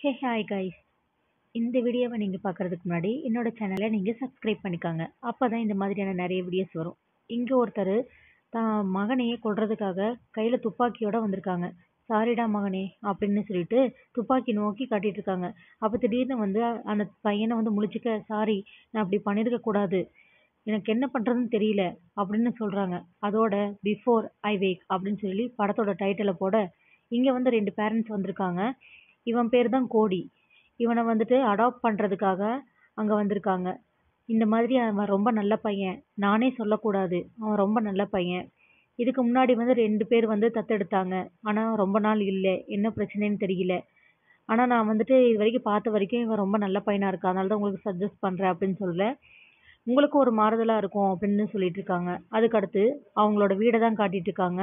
hey hi guys இந்த வீடியோவை நீங்கள் பார்க்குறதுக்கு முன்னாடி என்னோட சேனலை நீங்கள் சப்ஸ்கிரைப் பண்ணிக்காங்க அப்போ தான் இந்த மாதிரியான நிறைய வீடியோஸ் வரும் இங்கே ஒருத்தர் தான் மகனையே கொள்றதுக்காக கையில் துப்பாக்கியோடு வந்திருக்காங்க சாரிடா மகனே அப்படின்னு சொல்லிட்டு துப்பாக்கி நோக்கி காட்டிகிட்டு இருக்காங்க அப்போ திடீர்னு வந்து அந்த பையனை வந்து முழிச்சிக்க சாரி நான் அப்படி பண்ணியிருக்கக்கூடாது எனக்கு என்ன பண்ணுறதுன்னு தெரியல அப்படின்னு சொல்கிறாங்க அதோட பிஃபோர் ஐ வேக் அப்படின்னு சொல்லி படத்தோட டைட்டிலை போட இங்கே வந்து ரெண்டு பேரண்ட்ஸ் வந்திருக்காங்க இவன் பேர் தான் கோடி இவனை வந்துட்டு அடாப்ட் பண்ணுறதுக்காக அங்கே வந்திருக்காங்க இந்த மாதிரி அவன் ரொம்ப நல்ல பையன் நானே சொல்லக்கூடாது அவன் ரொம்ப நல்ல பையன் இதுக்கு முன்னாடி வந்து ரெண்டு பேர் வந்து தத்தெடுத்தாங்க ஆனால் ரொம்ப நாள் இல்லை என்ன பிரச்சனைன்னு தெரியல ஆனால் நான் வந்துட்டு இது வரைக்கும் பார்த்த வரைக்கும் இவன் ரொம்ப நல்ல பையனாக இருக்கான் அதனால தான் உங்களுக்கு சஜஸ்ட் பண்ணுறேன் அப்படின்னு சொல்ல உங்களுக்கு ஒரு மாறுதலாக இருக்கும் அப்படின்னு சொல்லிட்டு இருக்காங்க அதுக்கடுத்து அவங்களோட வீடை தான் காட்டிகிட்டு இருக்காங்க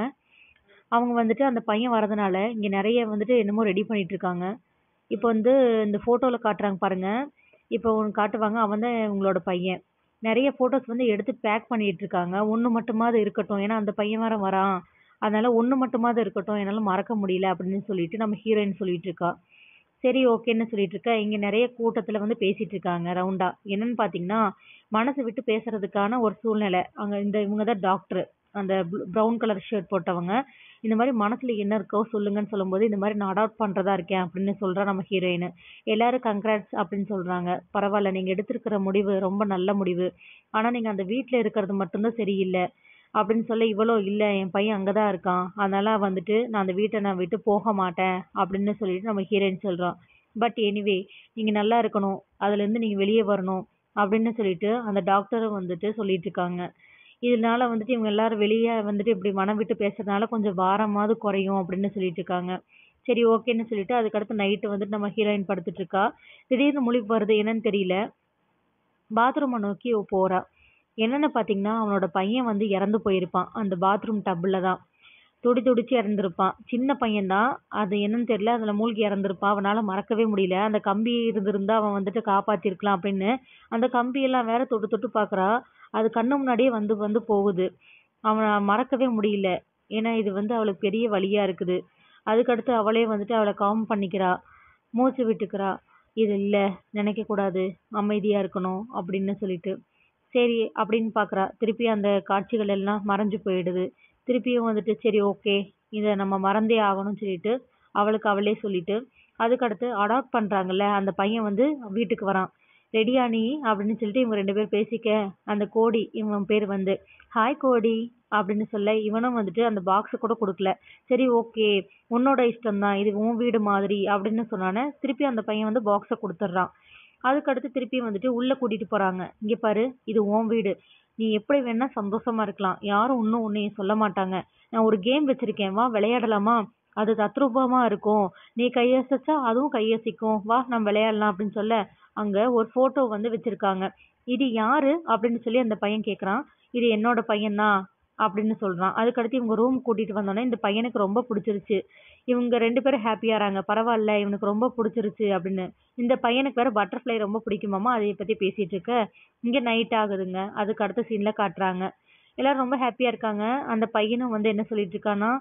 அவங்க வந்துட்டு அந்த பையன் வரதுனால இங்கே நிறைய வந்துட்டு என்னமோ ரெடி பண்ணிட்டு இருக்காங்க இப்போ வந்து இந்த போட்டோவில் காட்டுறாங்க பாருங்க இப்போ ஒன்று காட்டுவாங்க அவன் தான் இவங்களோட பையன் நிறைய போட்டோஸ் வந்து எடுத்து பேக் பண்ணிட்டு இருக்காங்க ஒன்று மட்டுமாவது இருக்கட்டும் ஏன்னா அந்த பையன் வேற வரான் அதனால ஒன்று மட்டுமாவது இருக்கட்டும் என்னால் மறக்க முடியல அப்படின்னு சொல்லிட்டு நம்ம ஹீரோயின் சொல்லிட்டு இருக்கா சரி ஓகேன்னு சொல்லிட்டு இருக்கா இங்கே நிறைய கூட்டத்தில் வந்து பேசிட்டு இருக்காங்க ரவுண்டா என்னன்னு பார்த்தீங்கன்னா மனசு விட்டு பேசுறதுக்கான ஒரு சூழ்நிலை அங்கே இந்த இவங்க தான் டாக்டர் அந்த பிரவுன் கலர் ஷர்ட் போட்டவங்க இந்த மாதிரி மனசில் என்ன இருக்கோ சொல்லுங்கன்னு சொல்லும்போது இந்த மாதிரி நான் அடாப்ட் பண்ணுறதா இருக்கேன் அப்படின்னு சொல்கிறா நம்ம ஹீரோயின் எல்லாரும் கங்க்ராட்ஸ் அப்படின்னு சொல்கிறாங்க பரவாயில்ல நீங்கள் எடுத்திருக்கிற முடிவு ரொம்ப நல்ல முடிவு ஆனால் நீங்கள் அந்த வீட்டில் இருக்கிறது மட்டும்தான் சரியில்லை அப்படின்னு சொல்ல இவ்வளோ இல்லை என் பையன் அங்கே தான் இருக்கான் அதனால் வந்துட்டு நான் அந்த வீட்டை நான் விட்டு போக மாட்டேன் அப்படின்னு சொல்லிட்டு நம்ம ஹீரோயின் சொல்கிறோம் பட் எனிவே நீங்கள் நல்லா இருக்கணும் அதுலேருந்து நீங்கள் வெளியே வரணும் அப்படின்னு சொல்லிட்டு அந்த டாக்டரும் வந்துட்டு சொல்லிட்டு இருக்காங்க இதனால வந்துட்டு இவங்க எல்லாரும் வெளியே வந்துட்டு இப்படி மனம் விட்டு பேசுறதுனால கொஞ்சம் பாரமாவது குறையும் அப்படின்னு சொல்லிட்டு இருக்காங்க சரி ஓகேன்னு சொல்லிட்டு அதுக்கடுத்து நைட்டு வந்துட்டு நம்ம ஹீரோயின் படுத்துட்டு இருக்கா திடீர்னு முழிப்பு வருது என்னன்னு தெரியல பாத்ரூமை நோக்கி போறா என்னன்னு பார்த்தீங்கன்னா அவனோட பையன் வந்து இறந்து போயிருப்பான் அந்த பாத்ரூம் டப்பில் தான் துடி துடிச்சு இறந்துருப்பான் சின்ன பையன்தான் அது என்னன்னு தெரியல அதில் மூழ்கி இறந்துருப்பான் அவனால் மறக்கவே முடியல அந்த கம்பி இருந்திருந்தா அவன் வந்துட்டு காப்பாற்றிருக்கலாம் அப்படின்னு அந்த கம்பியெல்லாம் வேற தொட்டு தொட்டு பார்க்குறா அது கண் முன்னாடியே வந்து வந்து போகுது அவனை மறக்கவே முடியல ஏன்னா இது வந்து அவளுக்கு பெரிய வலியாக இருக்குது அதுக்கடுத்து அவளே வந்துட்டு அவளை காம் பண்ணிக்கிறா மூச்சு விட்டுக்கிறா இது இல்லை நினைக்கக்கூடாது அமைதியாக இருக்கணும் அப்படின்னு சொல்லிட்டு சரி அப்படின்னு பார்க்குறா திருப்பி அந்த காட்சிகள் எல்லாம் மறைஞ்சு போயிடுது திருப்பியும் வந்துட்டு சரி ஓகே இதை நம்ம மறந்தே ஆகணும்னு சொல்லிட்டு அவளுக்கு அவளே சொல்லிட்டு அதுக்கடுத்து அடாப்ட் பண்ணுறாங்கல்ல அந்த பையன் வந்து வீட்டுக்கு வரான் ரெடியா நீ அப்படின்னு சொல்லிட்டு இவங்க ரெண்டு பேரும் பேசிக்க அந்த கோடி இவன் பேர் வந்து ஹாய் கோடி அப்படின்னு சொல்ல இவனும் வந்துட்டு அந்த பாக்ஸை கூட கொடுக்கல சரி ஓகே உன்னோட இஷ்டம்தான் இது உன் வீடு மாதிரி அப்படின்னு சொன்னானே திருப்பி அந்த பையன் வந்து பாக்ஸை கொடுத்துட்றான் அதுக்கடுத்து திருப்பி வந்துட்டு உள்ளே கூட்டிகிட்டு போகிறாங்க இங்கே பாரு இது உன் வீடு நீ எப்படி வேணா சந்தோஷமாக இருக்கலாம் யாரும் ஒன்றும் உன்னைய சொல்ல மாட்டாங்க நான் ஒரு கேம் வச்சுருக்கேன் வா விளையாடலாமா அது தத்ரூபமாக இருக்கும் நீ கையசைச்சா அதுவும் கையசிக்கும் வா நம்ம விளையாடலாம் அப்படின்னு சொல்ல அங்க ஒரு போட்டோ வந்து வச்சிருக்காங்க இது யாரு அப்படின்னு சொல்லி அந்த பையன் கேக்குறான் இது என்னோட பையன் தான் அப்படின்னு சொல்றான் அதுக்கடுத்து இவங்க ரூம் கூட்டிட்டு வந்தோடனே இந்த பையனுக்கு ரொம்ப பிடிச்சிருச்சு இவங்க ரெண்டு பேரும் ஹாப்பியாறாங்க பரவாயில்ல இவனுக்கு ரொம்ப பிடிச்சிருச்சு அப்படின்னு இந்த பையனுக்கு வேற பட்டர்ஃப்ளை ரொம்ப பிடிக்குமாமா அதை பத்தி பேசிட்டு இருக்க இங்க நைட் ஆகுதுங்க அதுக்கு அடுத்த சீன்ல காட்டுறாங்க எல்லாரும் ரொம்ப ஹாப்பியா இருக்காங்க அந்த பையனும் வந்து என்ன சொல்லிட்டு இருக்கான்னா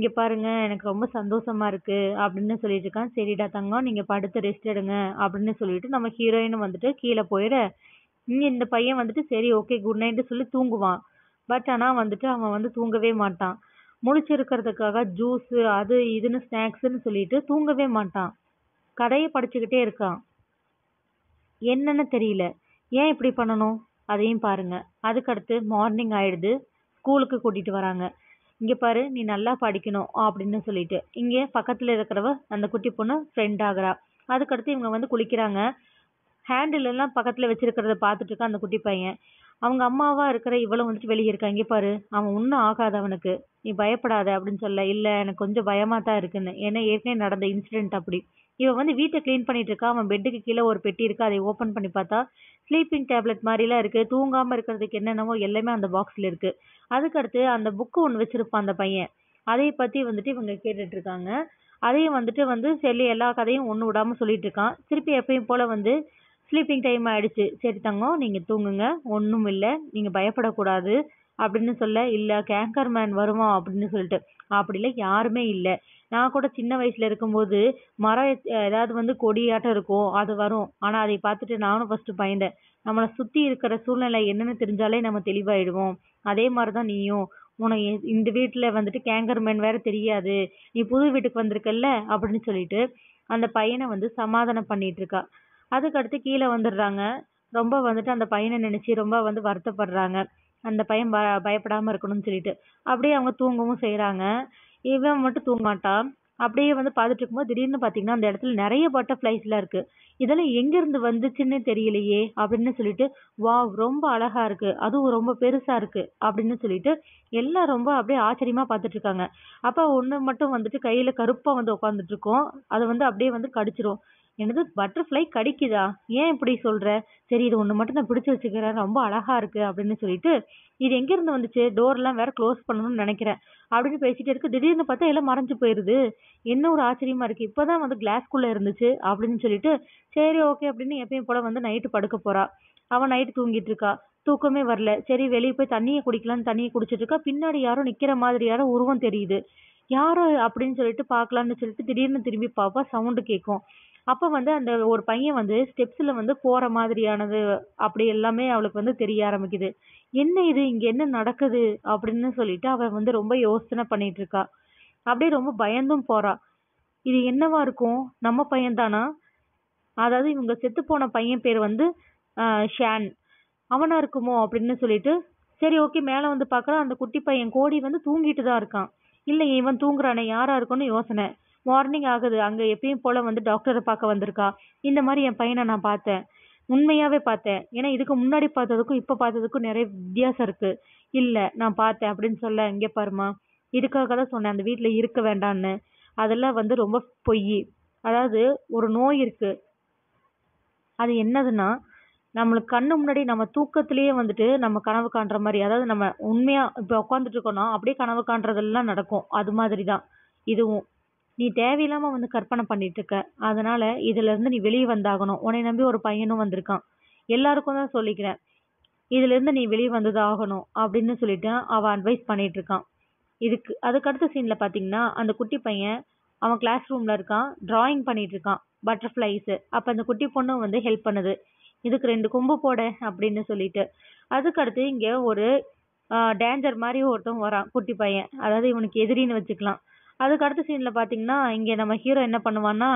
இங்கே பாருங்க எனக்கு ரொம்ப சந்தோஷமாக இருக்குது அப்படின்னு இருக்கான் சரிடா தங்கம் நீங்கள் படுத்து ரெஸ்ட் எடுங்க அப்படின்னு சொல்லிவிட்டு நம்ம ஹீரோயினும் வந்துட்டு கீழே போயிட இங்கே இந்த பையன் வந்துட்டு சரி ஓகே குட் நைட்டு சொல்லி தூங்குவான் பட் ஆனால் வந்துட்டு அவன் வந்து தூங்கவே மாட்டான் முழிச்சிருக்கிறதுக்காக ஜூஸு அது இதுன்னு ஸ்நாக்ஸுன்னு சொல்லிட்டு தூங்கவே மாட்டான் கடையை படிச்சுக்கிட்டே இருக்கான் என்னன்னு தெரியல ஏன் இப்படி பண்ணணும் அதையும் பாருங்க அதுக்கடுத்து மார்னிங் ஆயிடுது ஸ்கூலுக்கு கூட்டிகிட்டு வராங்க இங்கே பாரு நீ நல்லா படிக்கணும் அப்படின்னு சொல்லிட்டு இங்கே பக்கத்தில் இருக்கிறவ அந்த குட்டி பொண்ணு ஃப்ரெண்ட் ஆகிறா அதுக்கடுத்து இவங்க வந்து குளிக்கிறாங்க ஹேண்டிலெல்லாம் பக்கத்தில் வச்சுருக்கிறத பாத்துட்டு இருக்கா அந்த குட்டி பையன் அவங்க அம்மாவாக இருக்கிற இவளும் வந்துட்டு வெளியே இருக்கா இங்கே பாரு அவன் ஒன்றும் ஆகாது அவனுக்கு நீ பயப்படாத அப்படின்னு சொல்ல இல்லை எனக்கு கொஞ்சம் பயமாக தான் இருக்குன்னு ஏன்னா ஏற்கனவே நடந்த இன்சிடென்ட் அப்படி இவன் வந்து வீட்டை க்ளீன் பண்ணிட்டு இருக்கா அவன் பெட்டுக்கு கீழே ஒரு பெட்டி இருக்கு அதை ஓப்பன் பண்ணி பார்த்தா ஸ்லீப்பிங் டேப்லெட் மாதிரிலாம் இருக்கு தூங்காமல் இருக்கிறதுக்கு என்னென்னவோ எல்லாமே அந்த பாக்ஸில் இருக்கு அதுக்கடுத்து அந்த புக்கு ஒன்று வச்சிருப்பான் அந்த பையன் அதை பற்றி வந்துட்டு இவங்க கேட்டுட்டு இருக்காங்க அதையும் வந்துட்டு வந்து சரி எல்லா கதையும் ஒன்று விடாமல் சொல்லிட்டு இருக்கான் திருப்பி எப்பயும் போல் வந்து ஸ்லீப்பிங் டைம் ஆயிடுச்சு சரி தங்கம் நீங்கள் தூங்குங்க ஒன்றும் இல்லை நீங்கள் பயப்படக்கூடாது அப்படின்னு சொல்ல இல்லை கேங்கர் மேன் வருவான் அப்படின்னு சொல்லிட்டு அப்படிலாம் யாருமே இல்லை நான் கூட சின்ன வயசில் இருக்கும்போது மரம் ஏதாவது வந்து கொடியாட்டம் இருக்கும் அது வரும் ஆனால் அதை பார்த்துட்டு நானும் ஃபஸ்ட்டு பயந்தேன் நம்மளை சுற்றி இருக்கிற சூழ்நிலை என்னென்னு தெரிஞ்சாலே நம்ம தெளிவாயிடுவோம் அதே மாதிரி தான் நீயும் உனக்கு இந்த வீட்டில் வந்துட்டு கேங்கர் மேன் வேறு தெரியாது நீ புது வீட்டுக்கு வந்திருக்கல்ல அப்படின்னு சொல்லிட்டு அந்த பையனை வந்து சமாதானம் பண்ணிட்டு இருக்கா அதுக்கடுத்து கீழே வந்துடுறாங்க ரொம்ப வந்துட்டு அந்த பையனை நினச்சி ரொம்ப வந்து வருத்தப்படுறாங்க அந்த பையன் ப பயப்படாமல் இருக்கணும்னு சொல்லிட்டு அப்படியே அவங்க தூங்கவும் செய்கிறாங்க இவன் மட்டும் தூங்க மாட்டான் அப்படியே வந்து பார்த்துட்டு இருக்கும்போது திடீர்னு பார்த்தீங்கன்னா அந்த இடத்துல நிறைய பட்டர்ஃப்ளைஸ்லாம் இருக்குது இதெல்லாம் எங்கேருந்து வந்துச்சுன்னே தெரியலையே அப்படின்னு சொல்லிட்டு வாவ் ரொம்ப அழகாக இருக்குது அதுவும் ரொம்ப பெருசாக இருக்குது அப்படின்னு சொல்லிட்டு எல்லாம் ரொம்ப அப்படியே ஆச்சரியமாக பார்த்துட்ருக்காங்க இருக்காங்க அப்போ ஒன்று மட்டும் வந்துட்டு கையில் கருப்பாக வந்து உட்காந்துட்ருக்கோம் இருக்கும் அதை வந்து அப்படியே வந்து கடிச்சிரும் என்னது பட்டர்ஃப்ளை கடிக்குதா ஏன் இப்படி சொல்கிற சரி இது ஒன்று மட்டும் நான் பிடிச்சி வச்சுக்கிறேன் ரொம்ப அழகாக இருக்குது அப்படின்னு சொல்லிட்டு இது எங்கேருந்து வந்துச்சு டோர்லாம் வேறு க்ளோஸ் பண்ணணும்னு நினைக்கிறேன் அப்படின்னு பேசிகிட்டே இருக்கு திடீர்னு பார்த்தா எல்லாம் மறைஞ்சு போயிடுது என்ன ஒரு ஆச்சரியமாக இருக்குது இப்போ தான் வந்து கிளாஸ்க்குள்ளே இருந்துச்சு அப்படின்னு சொல்லிட்டு சரி ஓகே அப்படின்னு எப்பயும் போல் வந்து நைட்டு படுக்க போகிறா அவன் நைட்டு தூங்கிட்டு இருக்கா தூக்கமே வரல சரி வெளியே போய் தண்ணியை குடிக்கலாம்னு தண்ணியை குடிச்சிட்டு இருக்கா பின்னாடி யாரோ நிற்கிற மாதிரி உருவம் தெரியுது யாரோ அப்படின்னு சொல்லிட்டு பார்க்கலான்னு சொல்லிட்டு திடீர்னு திரும்பி பார்ப்பா சவுண்டு கேட்கும் அப்போ வந்து அந்த ஒரு பையன் வந்து ஸ்டெப்ஸில் வந்து போகிற மாதிரியானது அப்படி எல்லாமே அவளுக்கு வந்து தெரிய ஆரம்பிக்குது என்ன இது இங்கே என்ன நடக்குது அப்படின்னு சொல்லிட்டு அவள் வந்து ரொம்ப யோசனை பண்ணிட்டு இருக்கா அப்படியே ரொம்ப பயந்தும் போறா இது என்னவா இருக்கும் நம்ம பையன்தானா அதாவது இவங்க செத்து போன பையன் பேர் வந்து ஷேன் அவனா இருக்குமோ அப்படின்னு சொல்லிட்டு சரி ஓகே மேலே வந்து பார்க்குறா அந்த குட்டி பையன் கோடி வந்து தூங்கிட்டு தான் இருக்கான் இல்லை இவன் தூங்குறானே யாரா இருக்கும்னு யோசனை morning ஆகுது அங்க எப்பயும் போல வந்து doctor அ பார்க்க வந்திருக்கா இந்த மாதிரி என் பையனை நான் பார்த்தேன் உண்மையாவே பார்த்தேன் ஏன்னா இதுக்கு முன்னாடி பார்த்ததுக்கும் இப்ப பார்த்ததுக்கும் நிறைய வித்தியாசம் இருக்கு இல்ல நான் பார்த்தேன் அப்படின்னு சொல்ல இங்க பாரும்மா தான் சொன்னேன் அந்த வீட்டுல இருக்க வேண்டான்னு அதெல்லாம் வந்து ரொம்ப பொய் அதாவது ஒரு நோய் இருக்கு அது என்னதுன்னா நம்மளுக்கு கண்ணு முன்னாடி நம்ம தூக்கத்திலேயே வந்துட்டு நம்ம கனவு காண்ற மாதிரி அதாவது நம்ம உண்மையா இப்ப உட்கார்ந்துட்டு இருக்கோம்னா அப்படியே கனவு காண்றதெல்லாம் நடக்கும் அது மாதிரி தான் இதுவும் நீ தேவையில்லாமல் வந்து கற்பனை அதனால அதனால் இருந்து நீ வெளியே வந்தாகணும் உன்னை நம்பி ஒரு பையனும் வந்திருக்கான் எல்லாருக்கும் தான் சொல்லிக்கிறேன் இருந்து நீ வெளியே வந்து தான் ஆகணும் அப்படின்னு சொல்லிட்டு அவன் அட்வைஸ் பண்ணிகிட்ருக்கான் இதுக்கு அதுக்கடுத்த சீனில் பார்த்தீங்கன்னா அந்த குட்டி பையன் அவன் கிளாஸ் ரூமில் இருக்கான் ட்ராயிங் இருக்கான் பட்டர்ஃப்ளைஸு அப்போ அந்த குட்டி பொண்ணு வந்து ஹெல்ப் பண்ணுது இதுக்கு ரெண்டு கொம்பு போட அப்படின்னு சொல்லிட்டு அதுக்கடுத்து இங்கே ஒரு டேஞ்சர் மாதிரி ஒருத்தன் வரான் குட்டி பையன் அதாவது இவனுக்கு எதிரின்னு வச்சுக்கலாம் அதுக்கு அடுத்த சீன்ல பாத்தீங்கன்னா இங்க நம்ம ஹீரோ என்ன பண்ணுவான்னா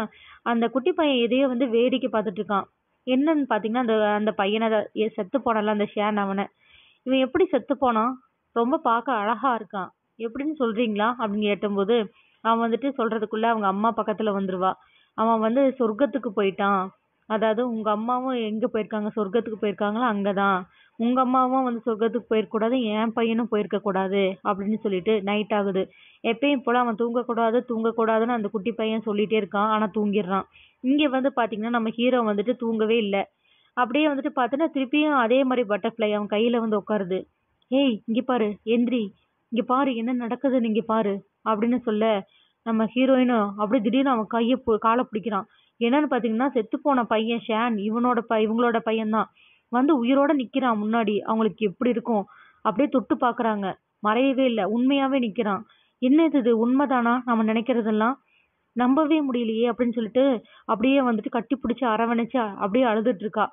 அந்த குட்டி பையன் இதையே வந்து வேடிக்கை பார்த்துட்டு இருக்கான் என்னன்னு பாத்தீங்கன்னா அந்த அந்த பையனை செத்து போனல அந்த ஷியான் அவனை இவன் எப்படி செத்து போனான் ரொம்ப பார்க்க அழகா இருக்கான் எப்படின்னு சொல்றீங்களா அப்படின்னு கேட்டும்போது அவன் வந்துட்டு சொல்றதுக்குள்ள அவங்க அம்மா பக்கத்துல வந்துருவா அவன் வந்து சொர்க்கத்துக்கு போயிட்டான் அதாவது உங்க அம்மாவும் எங்க போயிருக்காங்க சொர்க்கத்துக்கு போயிருக்காங்களோ அங்கதான் உங்க அம்மாவும் வந்து சொர்க்கத்துக்கு போயிடக்கூடாது என் பையனும் போயிருக்க கூடாது அப்படின்னு சொல்லிட்டு நைட் ஆகுது எப்பயும் போல அவன் தூங்கக்கூடாது தூங்கக்கூடாதுன்னு அந்த குட்டி பையன் சொல்லிட்டே இருக்கான் ஆனா தூங்கிடுறான் இங்க வந்து பாத்தீங்கன்னா நம்ம ஹீரோ வந்துட்டு தூங்கவே இல்லை அப்படியே வந்துட்டு பாத்தீங்கன்னா திருப்பியும் அதே மாதிரி பட்டர்ஃப்ளை அவன் கையில வந்து உட்காருது ஏய் இங்க பாரு எந்திரி இங்க பாரு என்ன நடக்குதுன்னு இங்க பாரு அப்படின்னு சொல்ல நம்ம ஹீரோயினும் அப்படியே திடீர்னு அவன் கையை காலை பிடிக்கிறான் என்னன்னு பார்த்தீங்கன்னா போன பையன் ஷேன் இவனோட ப இவங்களோட பையன்தான் வந்து உயிரோட நிற்கிறான் முன்னாடி அவங்களுக்கு எப்படி இருக்கும் அப்படியே தொட்டு பார்க்குறாங்க மறையவே இல்லை உண்மையாகவே நிற்கிறான் என்ன இது உண்மைதானா நம்ம நினைக்கிறதெல்லாம் நம்பவே முடியலையே அப்படின்னு சொல்லிட்டு அப்படியே வந்துட்டு கட்டி பிடிச்சி அரவணைச்சு அப்படியே அழுதுட்டு இருக்கா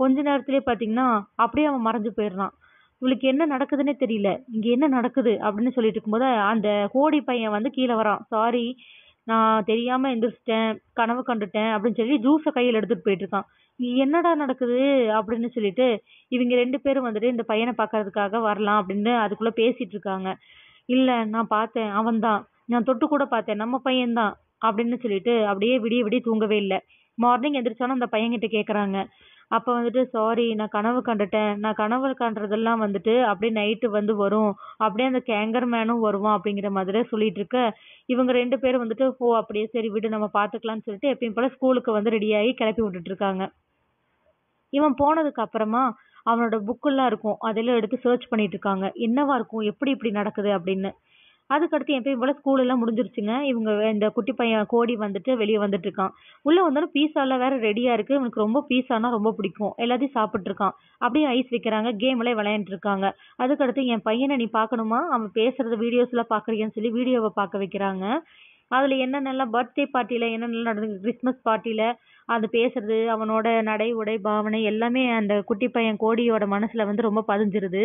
கொஞ்ச நேரத்திலே பார்த்தீங்கன்னா அப்படியே அவன் மறைஞ்சு போயிடுறான் இவளுக்கு என்ன நடக்குதுன்னே தெரியல இங்கே என்ன நடக்குது அப்படின்னு சொல்லிட்டு இருக்கும்போது அந்த கோடி பையன் வந்து கீழே வரான் சாரி நான் தெரியாம எந்திரிச்சிட்டேன் கனவு கண்டுட்டேன் அப்படின்னு சொல்லி juice அ கையில எடுத்துட்டு போயிட்டு இருக்கான் என்னடா நடக்குது அப்படின்னு சொல்லிட்டு இவங்க ரெண்டு பேரும் வந்துட்டு இந்த பையன பாக்குறதுக்காக வரலாம் அப்படின்னு அதுக்குள்ள பேசிட்டு இருக்காங்க இல்ல நான் பார்த்தேன் அவன்தான் நான் தொட்டு கூட பார்த்தேன் நம்ம பையன்தான் அப்படின்னு சொல்லிட்டு அப்படியே விடிய விடிய தூங்கவே இல்ல morning எந்திரிச்ச அந்த பையன்கிட்ட கேக்குறாங்க அப்போ வந்துட்டு சாரி நான் கனவு கண்டுட்டேன் நான் கனவு கண்டதெல்லாம் வந்துட்டு அப்படியே நைட்டு வந்து வரும் அப்படியே அந்த கேங்கர் மேனும் வருவான் அப்படிங்கிற மாதிரி சொல்லிட்டு இருக்க இவங்க ரெண்டு பேரும் வந்துட்டு ஓ அப்படியே சரி விடு நம்ம பார்த்துக்கலாம்னு சொல்லிட்டு எப்பயும் போல ஸ்கூலுக்கு வந்து ரெடியாகி கிளப்பி விட்டுட்டு இருக்காங்க இவன் போனதுக்கு அப்புறமா அவனோட புக்கெல்லாம் இருக்கும் அதெல்லாம் எடுத்து சர்ச் பண்ணிட்டு இருக்காங்க என்னவா இருக்கும் எப்படி இப்படி நடக்குது அப்படின்னு அதுக்கடுத்து பையன் போல school எல்லாம் முடிஞ்சிருச்சுங்க இவங்க இந்த குட்டி பையன் கோடி வந்துட்டு வெளிய வந்துட்டு இருக்கான் உள்ள வந்தவுடனே pizza எல்லாம் வேற ready யா இருக்கு இவனுக்கு ரொம்ப pizza ன்னா ரொம்ப பிடிக்கும் எல்லாத்தையும் சாப்பிட்டு இருக்கான் அப்படியே ஐஸ் வைக்கிறாங்க game எல்லாம் விளையாடிட்டு இருக்காங்க அதுக்கடுத்து என் பையனை நீ பார்க்கணுமா அவன் பேசுறது videos எல்லாம் பார்க்கிறியான்னு சொல்லி video வ பார்க்க வைக்கிறாங்க அதுல என்னென்னலாம் birthday party ல என்னென்னலாம் நடந்தது கிறிஸ்துமஸ் party ல அது பேசுறது அவனோட நடை உடை பாவனை எல்லாமே அந்த குட்டி பையன் கோடியோட மனசுல வந்து ரொம்ப பதிஞ்சிருது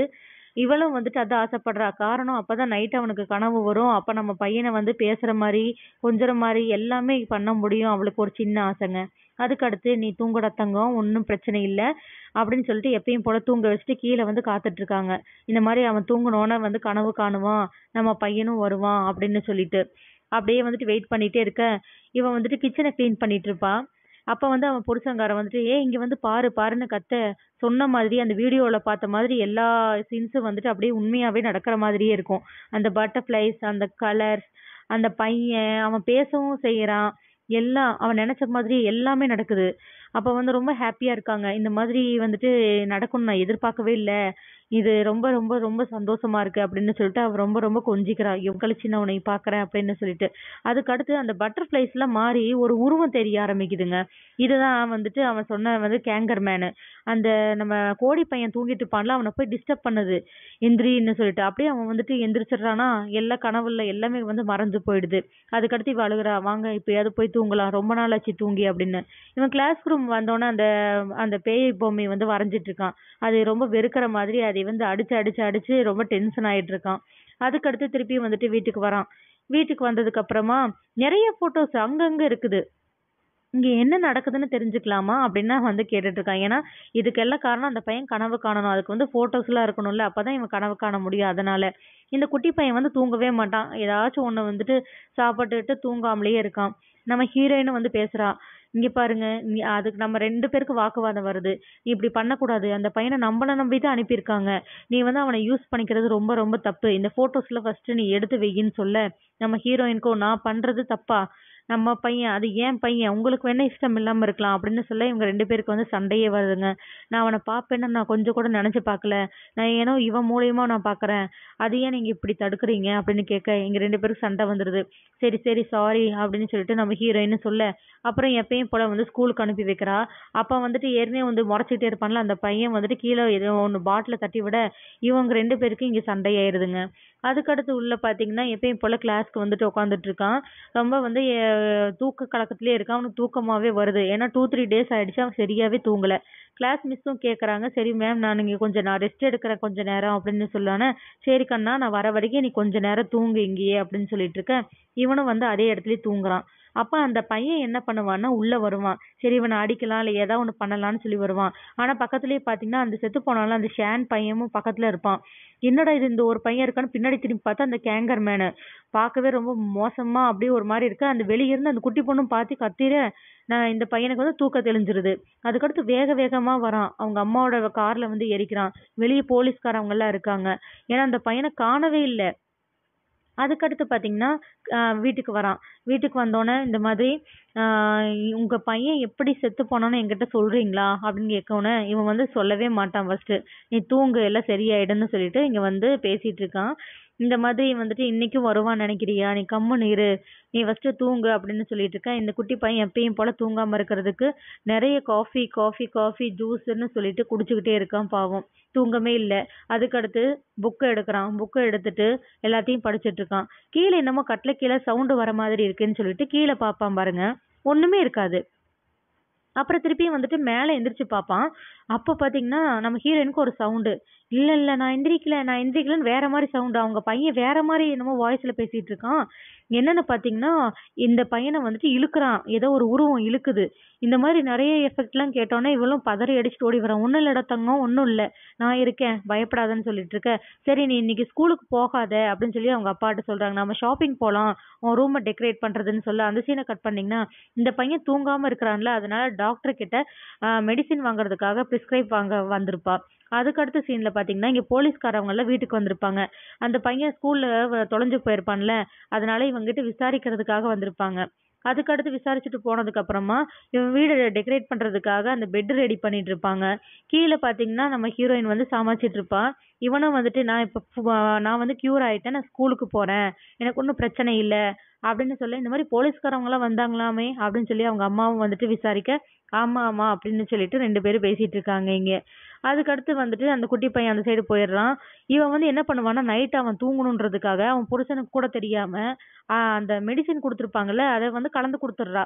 இவளும் வந்துட்டு அதை ஆசைப்படுறா காரணம் அப்பதான் night அவனுக்கு கனவு வரும் அப்ப நம்ம பையனை வந்து பேசுற மாதிரி கொஞ்சுற மாதிரி எல்லாமே பண்ண முடியும் அவளுக்கு ஒரு சின்ன ஆசைங்க அதுக்கு அடுத்து நீ தூங்குடா தங்கம் ஒன்னும் பிரச்சனை இல்ல அப்படின்னு சொல்லிட்டு எப்பயும் போல தூங்க வச்சுட்டு கீழே வந்து காத்துட்டு இருக்காங்க இந்த மாதிரி அவன் தூங்கினோட வந்து கனவு காணுவான் நம்ம பையனும் வருவான் அப்படின்னு சொல்லிட்டு அப்படியே வந்துட்டு wait பண்ணிட்டே இருக்க இவன் வந்துட்டு kitchen அ clean பண்ணிட்டு இருப்பான் அப்போ வந்து அவன் புருஷன்காரன் வந்துட்டு ஏய் இங்க வந்து பாரு பாருன்னு கத்த சொன்ன மாதிரி அந்த வீடியோல பார்த்த மாதிரி எல்லா scenes உம் வந்துட்டு அப்படியே உண்மையாவே நடக்கிற மாதிரியே இருக்கும் அந்த butterflies அந்த colours அந்த பையன் அவன் பேசவும் செய்யறான் எல்லாம் அவன் நினைச்ச மாதிரி எல்லாமே நடக்குது அப்ப வந்து ரொம்ப happy இருக்காங்க இந்த மாதிரி வந்துட்டு நடக்கும்னு நான் எதிர்பார்க்கவே இல்ல இது ரொம்ப ரொம்ப ரொம்ப சந்தோஷமா இருக்கு அப்படின்னு சொல்லிட்டு அவ ரொம்ப ரொம்ப கொஞ்சிக்கிறா கழிச்சு நான் உன்னை பாக்குறேன் அப்படின்னு சொல்லிட்டு அதுக்கு அடுத்து அந்த butterflies எல்லாம் மாறி ஒரு உருவம் தெரிய ஆரம்பிக்குதுங்க இதுதான் வந்துட்டு அவன் சொன்ன வந்து கேங்கர் man அந்த நம்ம கோடி பையன் தூங்கிட்டு இருப்பான்ல அவன போய் disturb பண்ணுது எந்திரின்னு சொல்லிட்டு அப்படியே அவன் வந்துட்டு எந்திரிச்சிடுறானா எல்லா கனவுல எல்லாமே வந்து மறைஞ்சு போயிடுது அதுக்கடுத்து இவ அழுகுறா வாங்க இப்பயாவது போய் தூங்கலாம் ரொம்ப நாள் ஆச்சு தூங்கி அப்படின்னு இவன் கிளாஸ் ரூம் வந்தோடனே அந்த அந்த பேய் பொம்மை வந்து வரைஞ்சிட்டு இருக்கான் அது ரொம்ப வெறுக்கிற மாதிரி அதை வந்து அடிச்சு அடிச்சு அடிச்சு ரொம்ப டென்ஷன் ஆயிட்டு இருக்கான் அதுக்கடுத்து திருப்பியும் வந்துட்டு வீட்டுக்கு வரான் வீட்டுக்கு வந்ததுக்கு அப்புறமா நிறைய போட்டோஸ் அங்கங்க இருக்குது இங்க என்ன நடக்குதுன்னு தெரிஞ்சுக்கலாமா அப்படின்னா வந்து கேட்டுட்டு இருக்கான் ஏன்னா இதுக்கெல்லாம் காரணம் அந்த பையன் கனவு காணணும் அதுக்கு வந்து போட்டோஸ் எல்லாம் இருக்கணும்ல அப்பதான் இவன் கனவு காண முடியும் அதனால இந்த குட்டி பையன் வந்து தூங்கவே மாட்டான் ஏதாச்சும் ஒண்ணு வந்துட்டு சாப்பிட்டுட்டு தூங்காமலேயே இருக்கான் நம்ம ஹீரோயினும் வந்து பேசுறா இங்கே பாருங்க அதுக்கு நம்ம ரெண்டு பேருக்கு வாக்குவாதம் வருது இப்படி பண்ணக்கூடாது அந்த பையனை நம்மளை நம்பி தான் அனுப்பியிருக்காங்க நீ வந்து அவனை யூஸ் பண்ணிக்கிறது ரொம்ப ரொம்ப தப்பு இந்த ஃபோட்டோஸில் ஃபஸ்ட்டு நீ எடுத்து வையின்னு சொல்ல நம்ம ஹீரோயினுக்கோ நான் பண்ணுறது தப்பா நம்ம பையன் அது என் பையன் உங்களுக்கு வேணா இஷ்டம் இல்லாமல் இருக்கலாம் அப்படின்னு சொல்ல இவங்க ரெண்டு பேருக்கு வந்து சண்டையே வருதுங்க நான் அவனை பாப்பேன்னு நான் கொஞ்சம் கூட நினச்சி பார்க்கல நான் ஏனோ இவன் மூலியமா நான் பார்க்குறேன் அது ஏன் நீங்கள் இப்படி தடுக்கிறீங்க அப்படின்னு கேட்க எங்கள் ரெண்டு பேருக்கு சண்டை வந்துடுது சரி சரி சாரி அப்படின்னு சொல்லிட்டு நம்ம ஹீரோயின்னு சொல்ல அப்புறம் எப்பயும் போல் வந்து ஸ்கூலுக்கு அனுப்பி வைக்கிறா அப்போ வந்துட்டு ஏற்கனவே வந்து முறைச்சிட்டே இருப்பான்ல அந்த பையன் வந்துட்டு கீழே ஏதோ ஒன்று பாட்டில் தட்டி விட இவங்க ரெண்டு பேருக்கும் இங்கே சண்டையாயிருதுங்க அதுக்கடுத்து உள்ளே பார்த்தீங்கன்னா எப்பயும் போல் கிளாஸ்க்கு வந்துட்டு உட்காந்துட்ருக்கான் ரொம்ப வந்து தூக்க கலக்கத்துலேயே இருக்கான் அவனுக்கு தூக்கமாகவே வருது ஏன்னா டூ த்ரீ டேஸ் ஆகிடுச்சு அவன் சரியாகவே தூங்கலை கிளாஸ் மிஸ்ஸும் கேட்குறாங்க சரி மேம் நான் இங்கே கொஞ்சம் நான் ரெஸ்ட் எடுக்கிறேன் கொஞ்சம் நேரம் அப்படின்னு சொல்லானே சரி கண்ணா நான் வர வரைக்கும் நீ கொஞ்சம் நேரம் தூங்கு இங்கேயே அப்படின்னு சொல்லிட்டு இருக்கேன் இவனும் வந்து அதே இடத்துலயே தூங்குறான் அப்போ அந்த பையன் என்ன பண்ணுவான்னா உள்ளே வருவான் சரி இவனை அடிக்கலாம் இல்லை ஏதாவது ஒன்று பண்ணலாம்னு சொல்லி வருவான் ஆனால் பக்கத்துலேயே பார்த்தீங்கன்னா அந்த செத்து போனாலும் அந்த ஷேன் பையனும் பக்கத்தில் இருப்பான் என்னடா இது இந்த ஒரு பையன் இருக்கான்னு பின்னாடி திரும்பி பார்த்தா அந்த கேங்கர் மேனு பார்க்கவே ரொம்ப மோசமாக அப்படியே ஒரு மாதிரி இருக்கு அந்த வெளியிருந்து அந்த குட்டி பொண்ணும் பார்த்து கத்திர நான் இந்த பையனுக்கு வந்து தூக்க தெளிஞ்சிருது அதுக்கடுத்து வேக வேகமாக வரான் அவங்க அம்மாவோட காரில் வந்து ஏறிக்கிறான் வெளியே போலீஸ்காரவங்கெல்லாம் இருக்காங்க ஏன்னா அந்த பையனை காணவே இல்லை அதுக்கடுத்து பார்த்தீங்கன்னா வீட்டுக்கு வரான் வீட்டுக்கு வந்தோடனே இந்த மாதிரி உங்கள் பையன் எப்படி செத்து போனான்னு என்கிட்ட சொல்கிறீங்களா அப்படின்னு உடனே இவன் வந்து சொல்லவே மாட்டான் ஃபஸ்ட்டு நீ தூங்கு எல்லாம் சரியாயிடும்னு சொல்லிட்டு இங்கே வந்து இருக்கான் இந்த மாதிரி வந்துட்டு இன்னைக்கும் வருவான்னு நினைக்கிறியா நீ கம்முன்னு இரு நீ ஃபர்ஸ்ட் தூங்கு அப்படின்னு சொல்லிட்டு இருக்கேன் இந்த குட்டி பையன் எப்பயும் போல தூங்காம இருக்கிறதுக்கு நிறைய காஃபி காஃபி காஃபி ஜூஸ்ன்னு சொல்லிட்டு குடிச்சுக்கிட்டே இருக்கான் பாவம் தூங்கமே இல்லை அதுக்கடுத்து புக்கை எடுக்கிறான் புக்கை எடுத்துட்டு எல்லாத்தையும் படிச்சுட்டு இருக்கான் கீழே என்னமோ கட்டில கீழே சவுண்டு வர மாதிரி இருக்குன்னு சொல்லிட்டு கீழே பார்ப்பான் பாருங்க ஒண்ணுமே இருக்காது அப்புறம் திருப்பியும் வந்துட்டு மேலே எந்திரிச்சு பார்ப்பான் அப்போ பார்த்தீங்கன்னா நம்ம ஹீரோயினுக்கு ஒரு சவுண்டு இல்லை இல்லை நான் எந்திரிக்கல நான் எந்திரிக்கலன்னு வேற மாதிரி சவுண்டு அவங்க பையன் வேற மாதிரி என்னமோ வாய்ஸில் பேசிகிட்டு இருக்கான் என்னென்னு பார்த்தீங்கன்னா இந்த பையனை வந்துட்டு இழுக்கிறான் ஏதோ ஒரு உருவம் இழுக்குது இந்த மாதிரி நிறைய எஃபெக்ட்லாம் கேட்டோன்னே இவளும் பதறி அடிச்சுட்டு ஓடி வரான் ஒன்றும் இல்லைடா தங்கம் ஒன்றும் இல்லை நான் இருக்கேன் பயப்படாதன்னு சொல்லிட்டு இருக்க சரி நீ இன்னைக்கு ஸ்கூலுக்கு போகாத அப்படின்னு சொல்லி அவங்க அப்பாட்ட சொல்கிறாங்க நம்ம ஷாப்பிங் போகலாம் உன் ரூமை டெக்கரேட் பண்ணுறதுன்னு சொல்ல அந்த சீனை கட் பண்ணிங்கன்னா இந்த பையன் தூங்காமல் இருக்கிறான்ல அதனால டாக்டர் கிட்ட மெடிசின் வாங்குறதுக்காக பிரிஸ்கிரைப் வாங்க வந்திருப்பா அதுக்கு அடுத்த சீனில் பார்த்தீங்கன்னா இங்கே போலீஸ்காரவங்களாம் வீட்டுக்கு வந்திருப்பாங்க அந்த பையன் ஸ்கூலில் தொலைஞ்சு போயிருப்பான்ல அதனால இவங்ககிட்ட விசாரிக்கிறதுக்காக வந்திருப்பாங்க அதுக்கடுத்து விசாரிச்சுட்டு போனதுக்கு இவன் வீடு டெக்கரேட் பண்றதுக்காக அந்த பெட் ரெடி பண்ணிட்டு இருப்பாங்க கீழே பாத்தீங்கன்னா நம்ம ஹீரோயின் வந்து சமாளிச்சிட்டு இருப்பா இவனும் வந்துட்டு நான் இப்போ நான் வந்து க்யூர் ஆயிட்டேன் நான் ஸ்கூலுக்கு போறேன் எனக்கு ஒன்றும் பிரச்சனை இல்லை அப்படின்னு சொல்ல இந்த மாதிரி போலீஸ்காரவங்களாம் வந்தாங்களாமே அப்படின்னு சொல்லி அவங்க அம்மாவும் வந்துட்டு விசாரிக்க ஆமா ஆமா அப்படின்னு சொல்லிட்டு ரெண்டு பேரும் பேசிட்டு இருக்காங்க இங்க அதுக்கடுத்து வந்துட்டு அந்த குட்டி பையன் அந்த சைடு போயிடுறான் இவன் வந்து என்ன பண்ணுவான்னா நைட் அவன் தூங்கணுன்றதுக்காக அவன் புருஷனுக்கு கூட தெரியாம ஆஹ் அந்த மெடிசன் கொடுத்துருப்பாங்கல்ல அதை வந்து கலந்து கொடுத்துடுறா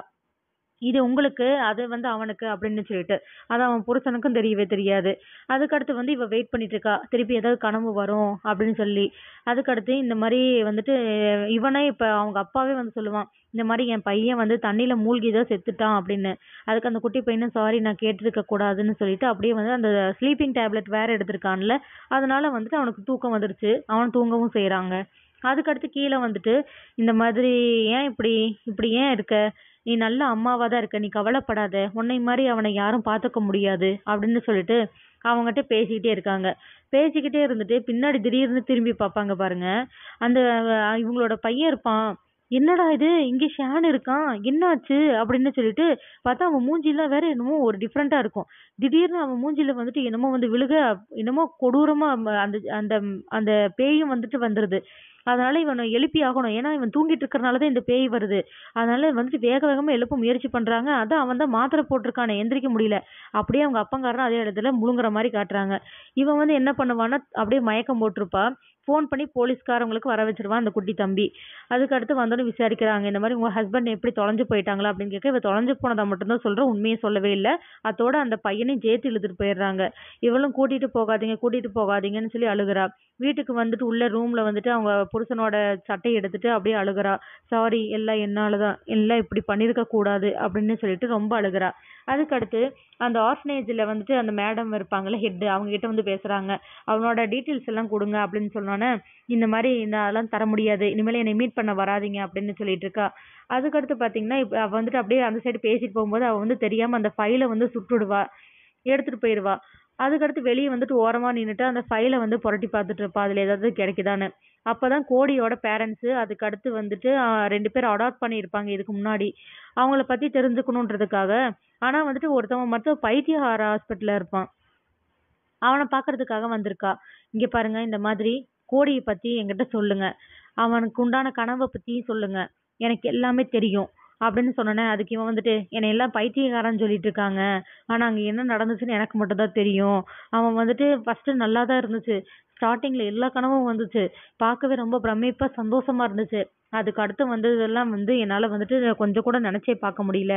இது உங்களுக்கு அது வந்து அவனுக்கு அப்படின்னு சொல்லிட்டு அது அவன் புருஷனுக்கும் தெரியவே தெரியாது அதுக்கடுத்து வந்து இவ வெயிட் பண்ணிட்டு இருக்கா திருப்பி ஏதாவது கனவு வரும் அப்படின்னு சொல்லி அதுக்கடுத்து இந்த மாதிரி வந்துட்டு இவனே இப்போ அவங்க அப்பாவே வந்து சொல்லுவான் இந்த மாதிரி என் பையன் வந்து தண்ணியில மூழ்கி தான் செத்துட்டான் அப்படின்னு அதுக்கு அந்த குட்டி பையனும் சாரி நான் கேட்டிருக்க கூடாதுன்னு சொல்லிட்டு அப்படியே வந்து அந்த ஸ்லீப்பிங் டேப்லெட் வேற எடுத்திருக்கான்ல அதனால வந்துட்டு அவனுக்கு தூக்கம் வந்துருச்சு அவன் தூங்கவும் செய்கிறாங்க அதுக்கடுத்து கீழே வந்துட்டு இந்த மாதிரி ஏன் இப்படி இப்படி ஏன் இருக்க நீ நல்ல அம்மாவாக தான் இருக்க நீ கவலைப்படாத உன்னை மாதிரி அவனை யாரும் பார்த்துக்க முடியாது அப்படின்னு சொல்லிட்டு அவங்ககிட்ட பேசிக்கிட்டே இருக்காங்க பேசிக்கிட்டே இருந்துட்டு பின்னாடி திடீர்னு திரும்பி பார்ப்பாங்க பாருங்க அந்த இவங்களோட பையன் இருப்பான் என்னடா இது இங்கே ஷேன் இருக்கான் என்னாச்சு அப்படின்னு சொல்லிட்டு பார்த்தா அவன் மூஞ்சிலாம் வேற என்னமோ ஒரு டிஃப்ரெண்ட்டாக இருக்கும் திடீர்னு அவன் மூஞ்சில வந்துட்டு என்னமோ வந்து விழுக என்னமோ கொடூரமாக அந்த அந்த அந்த பேயும் வந்துட்டு வந்துடுது அதனால இவனை எழுப்பி ஆகணும் ஏன்னா இவன் தூங்கிட்டு இருக்கிறனால தான் இந்த பேய் வருது அதனால வந்துட்டு வேக வேகமாக எழுப்ப முயற்சி பண்ணுறாங்க அதான் அவன் தான் மாத்திரை போட்டிருக்கானே எந்திரிக்க முடியல அப்படியே அவங்க அப்பங்காரன் அதே இடத்துல முழுங்குற மாதிரி காட்டுறாங்க இவன் வந்து என்ன பண்ணுவான்னா அப்படியே மயக்கம் போட்டிருப்பா ஃபோன் பண்ணி போலீஸ்காரவங்களுக்கு வர வச்சிருவான் அந்த குட்டி தம்பி அதுக்கடுத்து வந்தோடனே விசாரிக்கிறாங்க இந்த மாதிரி உங்கள் ஹஸ்பண்ட் எப்படி தொலைஞ்சு போயிட்டாங்களா அப்படின்னு கேட்க இவ தொலைஞ்சு போனதை மட்டும்தான் சொல்கிறேன் உண்மையை சொல்லவே இல்லை அதோட அந்த பையனையும் சேர்த்து இழுத்துட்டு போயிடுறாங்க இவளும் கூட்டிகிட்டு போகாதீங்க கூட்டிகிட்டு போகாதீங்கன்னு சொல்லி அழுகிறா வீட்டுக்கு வந்துட்டு உள்ள ரூமில் வந்துட்டு அவங்க புருஷனோட சட்டையை எடுத்துட்டு அப்படியே அழுகிறா சாரி எல்லாம் என்னாலதான் தான் எல்லாம் இப்படி பண்ணியிருக்க கூடாது அப்படின்னு சொல்லிட்டு ரொம்ப அழுகிறா அதுக்கடுத்து அந்த ஆர்ஃபனேஜில் வந்துட்டு அந்த மேடம் ஹெட்டு அவங்க கிட்ட வந்து பேசுகிறாங்க அவனோட டீட்டெயில்ஸ் எல்லாம் கொடுங்க அப்படின்னு சொன்னோன்னே இந்த மாதிரி நான் தர முடியாது இனிமேல் என்னை மீட் பண்ண வராதிங்க அப்படின்னு சொல்லிட்டு இருக்கா அதுக்கடுத்து பார்த்தீங்கன்னா இப்போ அவள் வந்துட்டு அப்படியே அந்த சைடு பேசிட்டு போகும்போது அவள் வந்து தெரியாமல் அந்த ஃபைலை வந்து சுட்டுடுவா எடுத்துகிட்டு போயிடுவா அதுக்கடுத்து வெளியே வந்துட்டு ஓரமாக நின்றுட்டு அந்த ஃபைலை வந்து புரட்டி பார்த்துட்டு இருப்பா அதில் ஏதாவது கிடைக்குதான்னு அப்பதான் கோடியோட parents அதுக்கு அடுத்து வந்துட்டு ரெண்டு பேர் adopt பண்ணிருப்பாங்க இதுக்கு முன்னாடி அவங்கள பத்தி தெரிஞ்சுக்கணுன்றதுக்காக ஆனா வந்துட்டு ஒருத்தவன் மட்டும் பைத்தியக்கார hospital ல இருப்பான் அவன பாக்குறதுக்காக வந்திருக்கா இங்க பாருங்க இந்த மாதிரி கோடிய பத்தி என்கிட்ட சொல்லுங்க அவனுக்கு உண்டான கனவ பற்றியும் சொல்லுங்க எனக்கு எல்லாமே தெரியும் அப்படின்னு சொன்னனே அதுக்கு இவன் வந்துட்டு என்னை எல்லாம் பைத்தியக்காரன்னு சொல்லிட்டு இருக்காங்க ஆனால் அங்கே என்ன நடந்துச்சுன்னு எனக்கு மட்டும் தான் தெரியும் அவன் வந்துட்டு ஃபஸ்ட்டு நல்லா தான் இருந்துச்சு ஸ்டார்டிங்கில் எல்லா கனவும் வந்துச்சு பார்க்கவே ரொம்ப பிரமிப்பாக சந்தோஷமா இருந்துச்சு அதுக்கு அடுத்து வந்ததெல்லாம் வந்து என்னால் வந்துட்டு கொஞ்சம் கூட நினச்சே பார்க்க முடியல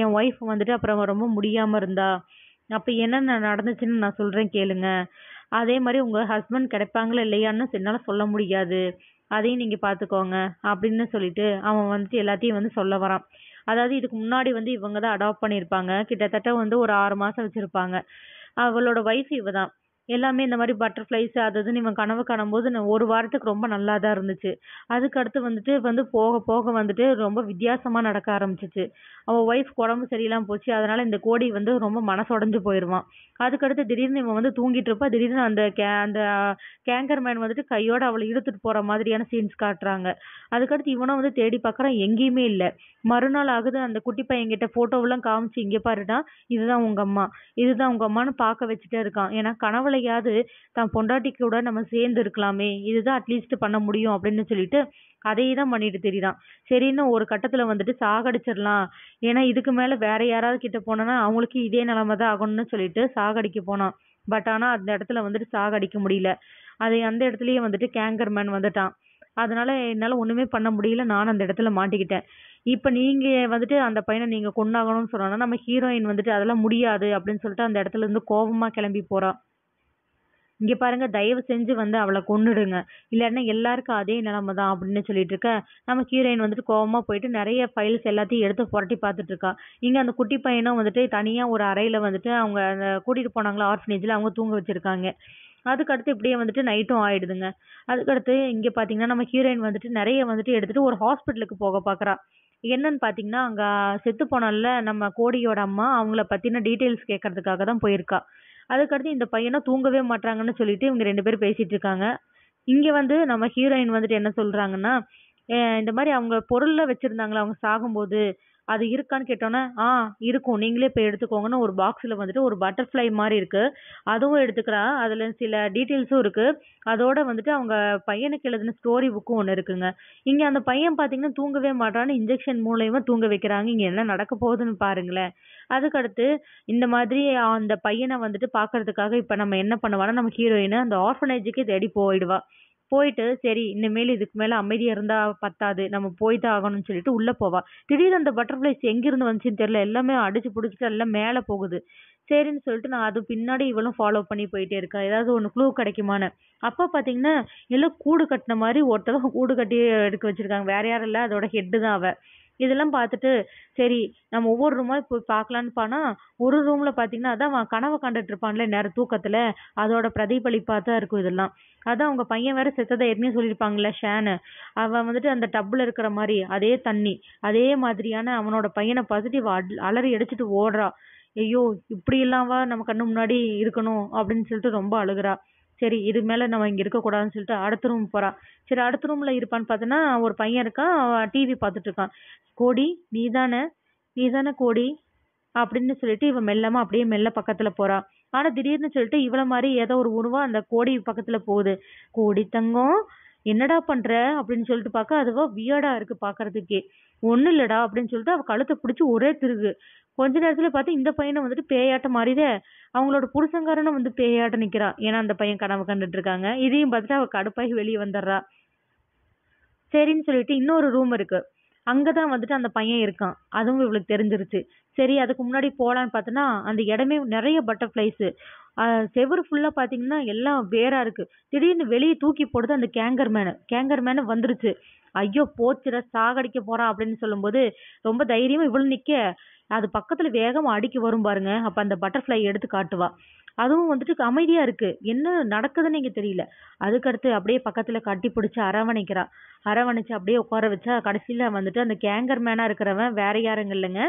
என் ஒய்ஃப் வந்துட்டு அப்புறம் ரொம்ப முடியாமல் இருந்தா அப்போ என்னென்ன நடந்துச்சுன்னு நான் சொல்கிறேன் கேளுங்க அதே மாதிரி உங்கள் ஹஸ்பண்ட் கிடைப்பாங்களா இல்லையான்னு என்னால சொல்ல முடியாது அதையும் நீங்கள் பார்த்துக்கோங்க அப்படின்னு சொல்லிட்டு அவன் வந்துட்டு எல்லாத்தையும் வந்து சொல்ல வரான் அதாவது இதுக்கு முன்னாடி வந்து இவங்க தான் அடாப்ட் பண்ணியிருப்பாங்க கிட்டத்தட்ட வந்து ஒரு ஆறு மாதம் வச்சுருப்பாங்க அவளோட வயசு இவ தான் எல்லாமே இந்த மாதிரி பட்டர்ஃப்ளைஸ் அது இதுன்னு இவன் கனவு காணும்போது ஒரு வாரத்துக்கு ரொம்ப நல்லா தான் இருந்துச்சு அதுக்கடுத்து வந்துட்டு வந்து போக போக வந்துட்டு ரொம்ப வித்தியாசமாக நடக்க ஆரம்பிச்சிச்சு அவன் ஒய்ஃப் உடம்பு சரியில்லாமல் போச்சு அதனால் இந்த கோடி வந்து ரொம்ப மனசுடைஞ்சு போயிடுவான் அதுக்கடுத்து திடீர்னு இவன் வந்து தூங்கிட்டு இருப்பா திடீர்னு அந்த கே அந்த கேங்கர் மேன் வந்துட்டு கையோட அவளை இழுத்துட்டு போகிற மாதிரியான சீன்ஸ் காட்டுறாங்க அதுக்கடுத்து இவனும் வந்து தேடி பார்க்குறான் எங்கேயுமே இல்லை மறுநாள் ஆகுது அந்த குட்டி பையன்கிட்ட ஃபோட்டோவெல்லாம் காமிச்சு இங்கே பாருடா இதுதான் உங்கள் அம்மா இதுதான் உங்கள் அம்மான்னு பார்க்க வச்சுட்டே இருக்கான் ஏன்னா கனவுல எப்படியாவது தான் பொண்டாட்டி கூட நம்ம சேர்ந்து இருக்கலாமே இதுதான் அட்லீஸ்ட் பண்ண முடியும் அப்படின்னு சொல்லிட்டு அதையே தான் பண்ணிட்டு தெரியுதான் சரின்னு ஒரு கட்டத்தில் வந்துட்டு சாகடிச்சிடலாம் ஏன்னா இதுக்கு மேலே வேற யாராவது கிட்ட போனோன்னா அவங்களுக்கு இதே நிலைமை தான் ஆகணும்னு சொல்லிட்டு சாகடிக்க போனான் பட் ஆனால் அந்த இடத்துல வந்துட்டு சாகடிக்க முடியல அது அந்த இடத்துலயே வந்துட்டு கேங்கர் மேன் வந்துட்டான் அதனால என்னால் ஒன்றுமே பண்ண முடியல நானும் அந்த இடத்துல மாட்டிக்கிட்டேன் இப்போ நீங்கள் வந்துட்டு அந்த பையனை நீங்கள் கொண்டாகணும்னு சொன்னோன்னா நம்ம ஹீரோயின் வந்துட்டு அதெல்லாம் முடியாது அப்படின்னு சொல்லிட்டு அந்த இடத்துல இருந்து கோபமாக கிளம்பி போகிறான் இங்கே பாருங்க தயவு செஞ்சு வந்து அவளை கொன்னுடுங்க இல்லைன்னா எல்லாருக்கும் அதே நிலமை தான் அப்படின்னு சொல்லிட்டு இருக்க நம்ம ஹீரோயின் வந்துட்டு கோவமாக போயிட்டு நிறைய ஃபைல்ஸ் எல்லாத்தையும் எடுத்து புரட்டி பார்த்துட்டு இருக்கா இங்கே அந்த குட்டி பையனும் வந்துட்டு தனியாக ஒரு அறையில் வந்துட்டு அவங்க அந்த கூட்டிகிட்டு போனாங்களா ஆர்ஃபனேஜில் அவங்க தூங்க வச்சுருக்காங்க அதுக்கடுத்து இப்படியே வந்துட்டு நைட்டும் ஆயிடுதுங்க அதுக்கடுத்து இங்கே பார்த்தீங்கன்னா நம்ம ஹீரோயின் வந்துட்டு நிறைய வந்துட்டு எடுத்துகிட்டு ஒரு ஹாஸ்பிட்டலுக்கு போக பாக்குறா என்னன்னு பார்த்தீங்கன்னா அங்கே செத்து போனால நம்ம கோடியோட அம்மா அவங்கள பற்றின டீட்டெயில்ஸ் கேட்கறதுக்காக தான் போயிருக்கா அதுக்கடுத்து இந்த பையனும் தூங்கவே மாட்றாங்கன்னு சொல்லிட்டு இவங்க ரெண்டு பேரும் பேசிட்டு இருக்காங்க இங்கே வந்து நம்ம ஹீரோயின் வந்துட்டு என்ன சொல்கிறாங்கன்னா இந்த மாதிரி அவங்க பொருள்லாம் வச்சுருந்தாங்களா அவங்க சாகும்போது அது இருக்கான்னு கேட்டோன்னே ஆ இருக்கும் நீங்களே போய் எடுத்துக்கோங்கன்னு ஒரு பாக்ஸில் வந்துட்டு ஒரு பட்டர்ஃப்ளை மாதிரி இருக்குது அதுவும் எடுத்துக்கிறா அதில் சில டீட்டெயில்ஸும் இருக்குது அதோட வந்துட்டு அவங்க பையனுக்கு எழுதின ஸ்டோரி புக்கும் ஒன்று இருக்குங்க இங்கே அந்த பையன் பார்த்தீங்கன்னா தூங்கவே மாட்டான்னு இன்ஜெக்ஷன் மூலயமா தூங்க வைக்கிறாங்க இங்கே என்ன நடக்க போகுதுன்னு பாருங்களேன் அதுக்கடுத்து இந்த மாதிரி அந்த பையனை வந்துட்டு பார்க்கறதுக்காக இப்போ நம்ம என்ன பண்ணுவோம்னா நம்ம ஹீரோயின் அந்த ஆர்ஃபனேஜுக்கே தேடி போயிடுவா போயிட்டு சரி இனிமேல் இதுக்கு மேலே அமைதியாக இருந்தால் பத்தாது நம்ம போய் தான் ஆகணும்னு சொல்லிட்டு உள்ளே போவா திடீர்னு அந்த பட்டர்ஃப்ளைஸ் எங்கேருந்து வந்துச்சுன்னு தெரியல எல்லாமே அடிச்சு பிடிச்சிட்டு எல்லாம் மேலே போகுது சரின்னு சொல்லிட்டு நான் அது பின்னாடி இவளும் ஃபாலோ பண்ணி போயிட்டே இருக்கா ஏதாவது ஒன்று க்ளூ கிடைக்குமான்னு அப்போ பார்த்தீங்கன்னா எல்லாம் கூடு கட்டின மாதிரி ஒருத்தவங்க கூடு கட்டி எடுக்க வச்சுருக்காங்க வேறு யாரும் இல்லை அதோட ஹெட்டு தான் அவள் இதெல்லாம் பார்த்துட்டு சரி நம்ம ஒவ்வொரு ரூமாக போய் பார்க்கலான்னு போனால் ஒரு ரூமில் பார்த்தீங்கன்னா அதான் கனவு கண்டுட்டு இருப்பான்ல நேரம் தூக்கத்தில் அதோட பிரதிபலிப்பாக தான் இருக்கும் இதெல்லாம் அதான் அவங்க பையன் வேற செத்ததை ஏற்கனவே சொல்லியிருப்பாங்கல்ல ஷேனு அவன் வந்துட்டு அந்த டப்பில் இருக்கிற மாதிரி அதே தண்ணி அதே மாதிரியான அவனோட பையனை பார்த்துட்டு இவ அலறி அடிச்சிட்டு ஓடுறா ஐயோ இப்படியெல்லாம்வா நம்ம கண்ணு முன்னாடி இருக்கணும் அப்படின்னு சொல்லிட்டு ரொம்ப அழுகுறா சரி இது மேலே நம்ம இங்கே இருக்கக்கூடாதுன்னு சொல்லிட்டு அடுத்த ரூம் போகிறா சரி அடுத்த ரூம்ல இருப்பான்னு பார்த்தோன்னா ஒரு பையன் இருக்கான் டிவி இருக்கான் கோடி நீ தானே நீ கோடி அப்படின்னு சொல்லிட்டு இவன் மெல்லமா அப்படியே மெல்ல பக்கத்துல போறான் ஆனால் திடீர்னு சொல்லிட்டு இவளை மாதிரி ஏதோ ஒரு உருவம் அந்த கோடி பக்கத்தில் போகுது கோடி தங்கம் என்னடா பண்ற அப்படின்னு சொல்லிட்டு பார்க்க அதுவா weird ஆ இருக்கு பாக்குறதுக்கே ஒண்ணும் இல்லடா அப்படின்னு சொல்லிட்டு அவ கழுத்தை பிடிச்சி ஒரே திருகு கொஞ்ச நேரத்துல பார்த்து இந்த பையனை வந்துட்டு பேயாட்டம் மாறிட அவங்களோட புருஷன்காரனும் வந்து பேயாட்டம் நிக்கிறான் ஏன்னா அந்த பையன் கனவு கண்டுட்டு இருக்காங்க இதையும் பார்த்துட்டு அவ கடுப்பாகி வெளிய வந்துடுறா சரின்னு சொல்லிட்டு இன்னொரு room இருக்கு அங்கே தான் வந்துட்டு அந்த பையன் இருக்கான் அதுவும் இவளுக்கு தெரிஞ்சிருச்சு சரி அதுக்கு முன்னாடி போகலான்னு பார்த்தோன்னா அந்த இடமே நிறைய பட்டர்ஃப்ளைஸ் செவுரு ஃபுல்லாக பார்த்தீங்கன்னா எல்லாம் வேராக இருக்குது திடீர்னு வெளியே தூக்கி போடுது அந்த கேங்கர் மேனு கேங்கர் மேனு வந்துருச்சு ஐயோ போச்சுடா சாகடிக்க போறான் அப்படின்னு சொல்லும்போது ரொம்ப தைரியமாக இவளும் நிற்க அது பக்கத்தில் வேகமாக அடிக்க வரும் பாருங்க அப்போ அந்த பட்டர்ஃப்ளை எடுத்து காட்டுவா அதுவும் வந்துட்டு அமைதியா இருக்குது என்ன நடக்குதுன்னு இங்கே தெரியல அதுக்கடுத்து அப்படியே பக்கத்தில் கட்டி பிடிச்சி அரவணைக்கிறா அரவணைச்சு அப்படியே உட்கார வச்சா கடைசியில் வந்துட்டு அந்த கேங்கர் மேனாக இருக்கிறவன் வேற யாரும் இல்லைங்க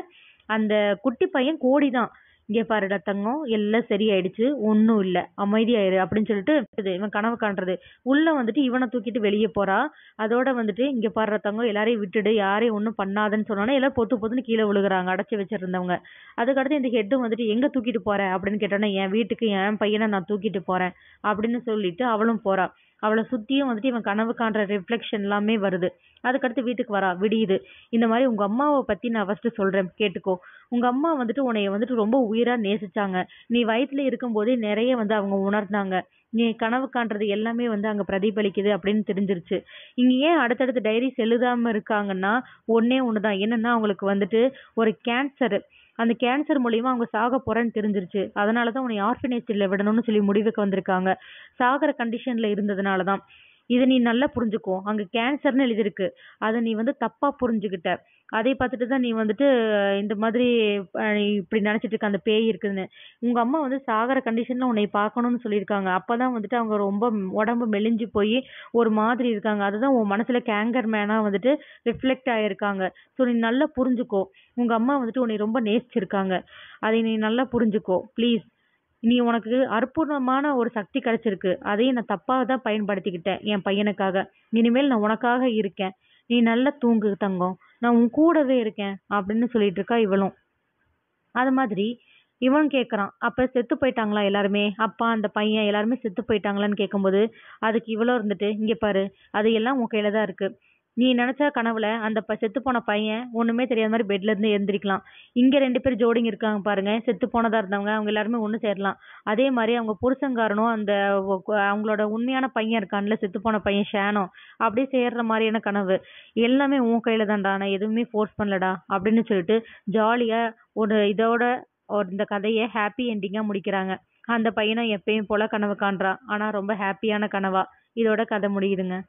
அந்த குட்டி பையன் கோடி தான் இங்கே பாருடா தங்கம் எல்லாம் சரியாயிடுச்சு ஒன்றும் இல்லை அமைதியாயிரு அப்படின்னு சொல்லிட்டு இவன் கனவு காண்றது உள்ளே வந்துட்டு இவனை தூக்கிட்டு வெளியே போகிறா அதோட வந்துட்டு இங்கே பாடுற தங்கம் எல்லாரையும் விட்டுடு யாரையும் ஒன்றும் பண்ணாதன்னு சொன்னோன்னே எல்லாம் பொத்து பொத்துன்னு கீழே விழுகிறாங்க அடைச்சி வச்சிருந்தவங்க அதுக்கடுத்து இந்த ஹெட்டும் வந்துட்டு எங்கே தூக்கிட்டு போகிற அப்படின்னு கேட்டோன்னே என் வீட்டுக்கு என் பையனை நான் தூக்கிட்டு போகிறேன் அப்படின்னு சொல்லிட்டு அவளும் போறா அவளை சுற்றியும் வந்துட்டு இவன் கனவு காண்ற ரிஃப்ளெக்ஷன் எல்லாமே வருது அதுக்கடுத்து வீட்டுக்கு வரா விடியுது இந்த மாதிரி உங்கள் அம்மாவை பற்றி நான் ஃபஸ்ட்டு சொல்கிறேன் கேட்டுக்கோ உங்கள் அம்மா வந்துட்டு உன்னைய வந்துட்டு ரொம்ப உயிராக நேசிச்சாங்க நீ இருக்கும் இருக்கும்போதே நிறைய வந்து அவங்க உணர்ந்தாங்க நீ கனவு காண்றது எல்லாமே வந்து அங்கே பிரதிபலிக்குது அப்படின்னு தெரிஞ்சிருச்சு இங்கே ஏன் அடுத்தடுத்து டைரிஸ் எழுதாமல் இருக்காங்கன்னா ஒன்றே ஒன்று தான் என்னென்னா அவங்களுக்கு வந்துட்டு ஒரு கேன்சரு அந்த கேன்சர் மூலியமா அவங்க சாக போறேன்னு தெரிஞ்சிருச்சு அதனாலதான் உன்னை ஆர்ஃபனேஜ்ல விடணும்னு சொல்லி முடிவுக்கு வந்திருக்காங்க சாகுற கண்டிஷன்ல இருந்ததுனாலதான் இதை நீ நல்லா புரிஞ்சுக்கோ அங்கே கேன்சர்னு எழுதியிருக்கு அதை நீ வந்து தப்பாக புரிஞ்சுக்கிட்ட அதை பார்த்துட்டு தான் நீ வந்துட்டு இந்த மாதிரி இப்படி இருக்க அந்த பேய் இருக்குதுன்னு உங்கள் அம்மா வந்து சாகிற கண்டிஷனில் உன்னை பார்க்கணுன்னு சொல்லியிருக்காங்க அப்போ தான் வந்துட்டு அவங்க ரொம்ப உடம்பு மெலிஞ்சு போய் ஒரு மாதிரி இருக்காங்க அதுதான் உன் மனசில் கேங்கர் மேனாக வந்துட்டு ரிஃப்ளெக்ட் ஆகியிருக்காங்க ஸோ நீ நல்லா புரிஞ்சுக்கோ உங்கள் அம்மா வந்துட்டு உன்னை ரொம்ப நேசிச்சிருக்காங்க அதை நீ நல்லா புரிஞ்சுக்கோ ப்ளீஸ் நீ உனக்கு அற்புதமான ஒரு சக்தி கிடைச்சிருக்கு அதையும் நான் தப்பாக தான் பயன்படுத்திக்கிட்டேன் என் பையனுக்காக இனிமேல் நான் உனக்காக இருக்கேன் நீ நல்லா தூங்கு தங்கம் நான் உன் கூடவே இருக்கேன் அப்படின்னு சொல்லிட்டு இருக்கா இவளும் அது மாதிரி இவன் கேட்குறான் அப்போ செத்து போயிட்டாங்களா எல்லாருமே அப்பா அந்த பையன் எல்லாருமே செத்து போயிட்டாங்களான்னு கேட்கும்போது அதுக்கு இவ்வளோ இருந்துட்டு இங்கே பாரு அது எல்லாம் உன் கையில் தான் இருக்குது நீ நினச்ச கனவுல அந்த செத்து போன பையன் ஒன்றுமே தெரியாத மாதிரி bed ல இருந்து எழுந்திரிக்கலாம் இங்க ரெண்டு பேர் ஜோடிங்க இருக்காங்க பாருங்க செத்து போனதா இருந்தவங்க அவங்க எல்லாருமே ஒன்று சேரலாம் அதே மாதிரி அவங்க புருஷன்காரனும் அந்த அவங்களோட உண்மையான பையன் இருக்கான்ல செத்து போன பையன் ஷேனோ அப்படியே சேர்ற மாதிரியான கனவு எல்லாமே உன் கையில் தான்டா நான் எதுவுமே force பண்ணலடா அப்படின்னு சொல்லிட்டு ஜாலியாக ஒரு இதோட ஒரு இந்த கதைய happy ending ஆ முடிக்கிறாங்க அந்த பையனும் எப்பயும் போல கனவு காண்றான் ஆனா ரொம்ப happy யான கனவா இதோட கதை முடியுதுங்க